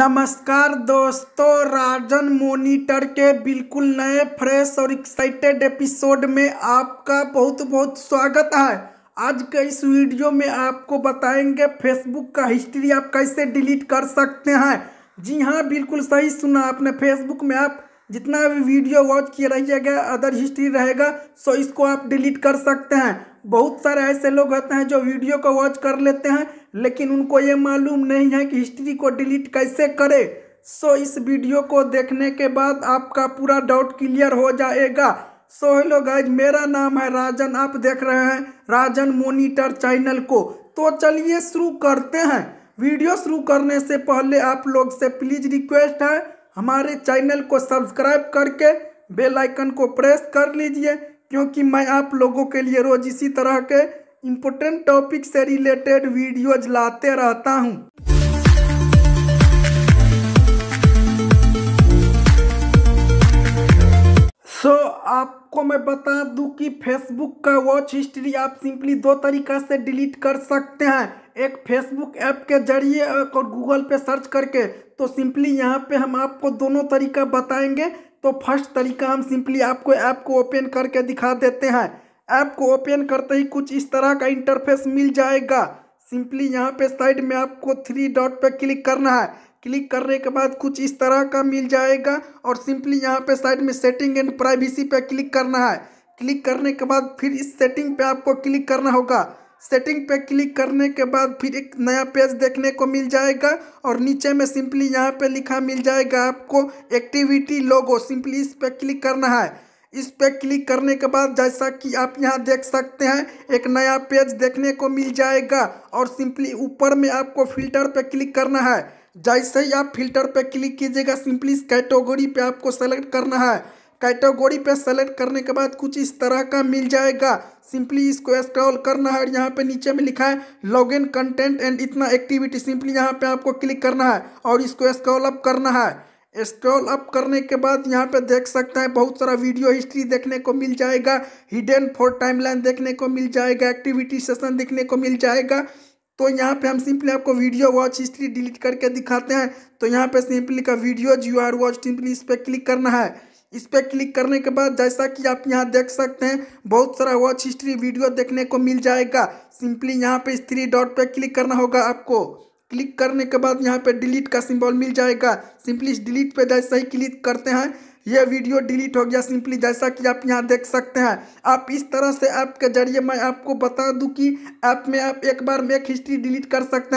नमस्कार दोस्तों राजन मोनीटर के बिल्कुल नए फ्रेश और एक्साइटेड एपिसोड में आपका बहुत बहुत स्वागत है आज के इस वीडियो में आपको बताएंगे फेसबुक का हिस्ट्री आप कैसे डिलीट कर सकते हैं जी हाँ बिल्कुल सही सुना आपने फेसबुक में आप जितना भी वीडियो वॉच किया रहिएगा अदर हिस्ट्री रहेगा सो इसको आप डिलीट कर सकते हैं बहुत सारे ऐसे लोग होते हैं जो वीडियो को वॉच कर लेते हैं लेकिन उनको ये मालूम नहीं है कि हिस्ट्री को डिलीट कैसे करें सो इस वीडियो को देखने के बाद आपका पूरा डाउट क्लियर हो जाएगा सो हेलो गाइज मेरा नाम है राजन आप देख रहे हैं राजन मोनीटर चैनल को तो चलिए शुरू करते हैं वीडियो शुरू करने से पहले आप लोग से प्लीज़ रिक्वेस्ट है हमारे चैनल को सब्सक्राइब करके बेल आइकन को प्रेस कर लीजिए क्योंकि मैं आप लोगों के लिए रोज़ इसी तरह के इम्पोर्टेंट टॉपिक से रिलेटेड वीडियोज लाते रहता हूँ आपको मैं बता दूं कि फेसबुक का वॉच हिस्ट्री आप सिंपली दो तरीका से डिलीट कर सकते हैं एक फेसबुक ऐप के जरिए और गूगल पे सर्च करके तो सिंपली यहाँ पे हम आपको दोनों तरीका बताएंगे तो फर्स्ट तरीका हम सिंपली आपको ऐप को ओपन करके दिखा देते हैं ऐप को ओपन करते ही कुछ इस तरह का इंटरफेस मिल जाएगा सिंपली यहाँ पे साइड में आपको थ्री डॉट पे क्लिक करना है क्लिक करने के बाद कुछ इस तरह का मिल जाएगा और सिंपली यहाँ पे साइड में सेटिंग एंड प्राइवेसी पे क्लिक करना है क्लिक करने के बाद फिर इस सेटिंग पे आपको क्लिक करना होगा सेटिंग पे क्लिक करने के बाद फिर एक नया पेज देखने को मिल जाएगा और नीचे में सिंपली यहाँ पे लिखा मिल जाएगा आपको एक्टिविटी लोगो सिंपली इस पर क्लिक करना है इस पर क्लिक करने के बाद जैसा कि आप यहाँ देख सकते हैं एक नया पेज देखने को मिल जाएगा और सिंपली ऊपर में आपको फिल्टर पर क्लिक करना है जैसे ही आप फिल्टर पर क्लिक कीजिएगा सिंपली इस कैटेगोरी पर आपको सेलेक्ट करना है कैटेगोरी पर सेलेक्ट करने के बाद कुछ इस तरह का मिल जाएगा सिंपली इसको स्क्रॉल करना है और यहाँ पे नीचे में लिखा है लॉग इन कंटेंट एंड इतना एक्टिविटी सिंपली यहाँ पे आपको क्लिक करना है और इसको स्क्रॉल अप करना है स्क्रॉल अप करने के बाद यहाँ पे देख सकते हैं बहुत सारा वीडियो हिस्ट्री देखने को मिल जाएगा हिडन फोर टाइमलाइन देखने को मिल जाएगा एक्टिविटी सेशन देखने को मिल जाएगा तो यहाँ पे हम सिंपली आपको वीडियो वॉच हिस्ट्री डिलीट करके दिखाते हैं तो यहाँ पे सिंपली का video G R watch simply इस पर क्लिक करना है इस पर क्लिक करने के बाद जैसा कि आप यहाँ देख सकते हैं बहुत सारा वॉच हिस्ट्री वीडियो देखने को मिल जाएगा सिंपली यहाँ पे स्त्री डॉट पर क्लिक करना होगा आपको क्लिक करने के बाद यहाँ पे डिलीट का सिंबल मिल जाएगा सिंपली इस डिलीट पर जैसे ही क्लिक करते हैं ये वीडियो डिलीट हो गया सिंपली जैसा कि आप यहाँ देख सकते हैं आप इस तरह से ऐप के जरिए मैं आपको बता दूँ कि ऐप में आप एक बार में एक हिस्ट्री डिलीट कर सकते हैं